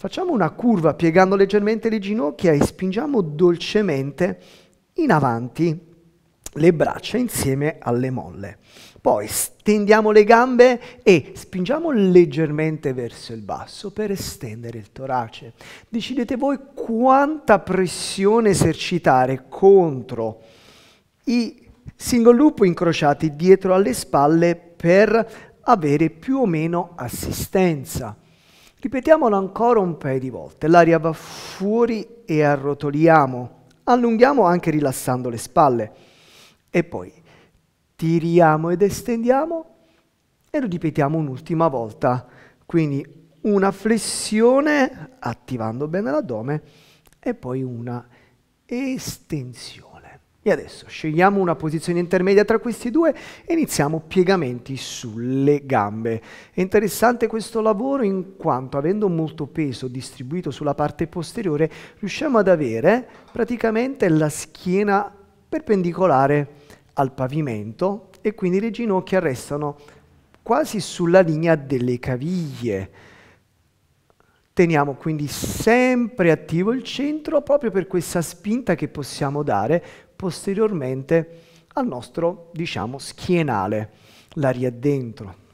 Facciamo una curva piegando leggermente le ginocchia e spingiamo dolcemente in avanti le braccia insieme alle molle. Poi stendiamo le gambe e spingiamo leggermente verso il basso per estendere il torace. Decidete voi quanta pressione esercitare contro i single loop incrociati dietro alle spalle per avere più o meno assistenza. Ripetiamolo ancora un paio di volte. L'aria va fuori e arrotoliamo. Allunghiamo anche rilassando le spalle. E poi tiriamo ed estendiamo e lo ripetiamo un'ultima volta. Quindi una flessione attivando bene l'addome e poi una estensione. E adesso scegliamo una posizione intermedia tra questi due e iniziamo piegamenti sulle gambe. È interessante questo lavoro in quanto avendo molto peso distribuito sulla parte posteriore riusciamo ad avere praticamente la schiena perpendicolare al pavimento e quindi le ginocchia restano quasi sulla linea delle caviglie. Teniamo quindi sempre attivo il centro proprio per questa spinta che possiamo dare posteriormente al nostro, diciamo, schienale, l'aria dentro.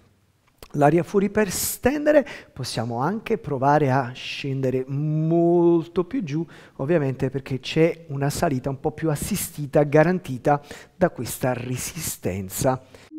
L'aria fuori per stendere possiamo anche provare a scendere molto più giù, ovviamente perché c'è una salita un po' più assistita, garantita da questa resistenza.